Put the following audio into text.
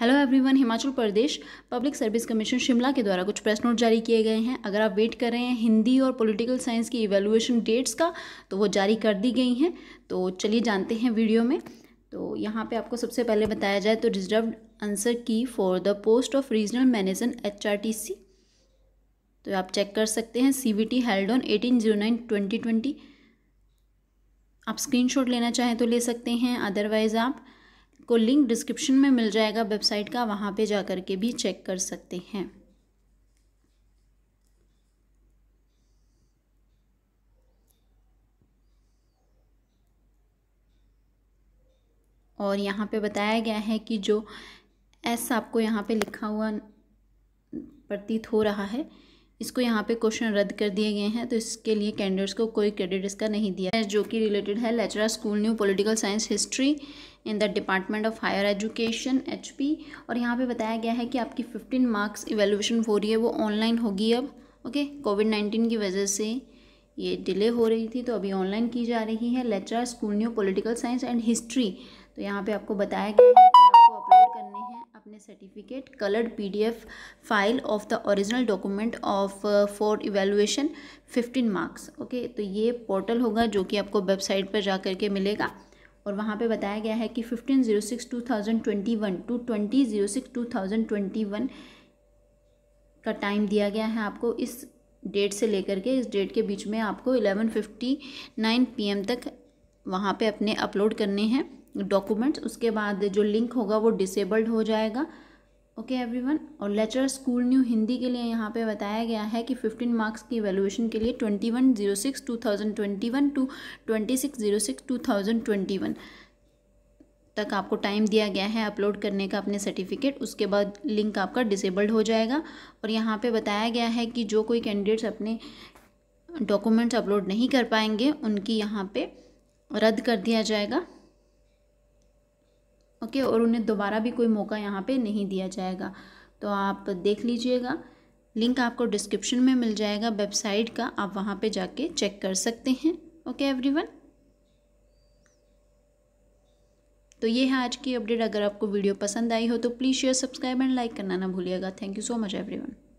hello everyone Himachal Pradesh public service commission Shimla के द्वारा कुछ प्रेस नोट जारी किए गए हैं अगर आप वेट कर रहे हैं हिंदी और पॉलिटिकल साइंस की इवेलुएशन डेट्स का तो वो जारी कर दी गई हैं तो चलिए जानते हैं वीडियो में तो यहाँ पे आपको सबसे पहले बताया जाए तो reserve answer key for the post of regional manager H तो आप चेक कर सकते हैं C V T held on eighteen zero nine twenty twenty आप स्क्रीनशॉट लेना चाहें तो ले सकते हैं अदरवाइज़ आप को लिंक डिस्क्रिप्शन में मिल जाएगा वेबसाइट का वहाँ पे जा करके के भी चेक कर सकते हैं और यहाँ पे बताया गया है कि जो एस आपको यहाँ पे लिखा हुआ प्रतीत हो रहा है इसको यहाँ पे क्वेश्चन रद्द कर दिए गए हैं तो इसके लिए कैंडिडेट्स को कोई क्रेडिट इसका नहीं दिया है जो कि रिलेटेड है lecturer school new political science history in the department of higher education H और यहाँ पे बताया गया है कि आपकी फिफ्टीन मार्क्स इवेल्यूशन हो रही है वो ऑनलाइन होगी अब ओके कोविड नाइन्टीन की वजह से ये डिले हो रही थी तो अभी ऑनलाइन की जा रही है lecture school new political science and history तो यहाँ पे आपको बताया गया है कि आपको अपलोड करने हैं अपने certificate coloured PDF file of the original document of for evaluation 15 marks okay तो ये पोर्टल होगा जो कि आपको वेबसाइट पर जा कर के मिलेगा और वहाँ पे बताया गया है कि fifteen zero six two thousand twenty one to twenty zero six two thousand twenty one का टाइम दिया गया है आपको इस डेट से लेकर के इस डेट के बीच में आपको eleven fifty nine P M तक वहाँ पे अपने अपलोड करने हैं डॉक्यूमेंट्स उसके बाद जो लिंक होगा वो डिसेबल्ड हो जाएगा ओके एवरीवन और लेटर स्कूल न्यू हिंदी के लिए यहाँ पे बताया गया है कि 15 मार्क्स की वैल्यूएशन के लिए 2106 2021 टू 2606 2021 तक आपको टाइम दिया गया है अपलोड करने का अपने सर्टिफिकेट उसके बाद लिंक आपका डिसेबल्ड हो जाएगा और यहाँ पे बताया गया है कि जो कोई कैंडिडेट्स अपने डॉक्यूमेंट्स अपलोड नहीं कर पाएंगे उनकी यहाँ पे रद्द कर दिया जाएगा ओके और उन्हें दोबारा भी कोई मौका यहाँ पे नहीं दिया जाएगा तो आप देख लीजिएगा लिंक आपको डिस्क्रिप्शन में मिल जाएगा वेबसाइट का आप वहाँ पे जाके चेक कर सकते हैं ओके एवरीवन तो ये है आज की अपडेट अगर आपको वीडियो पसंद आई हो तो please share subscribe and like करना ना भूलिएगा thank you so much every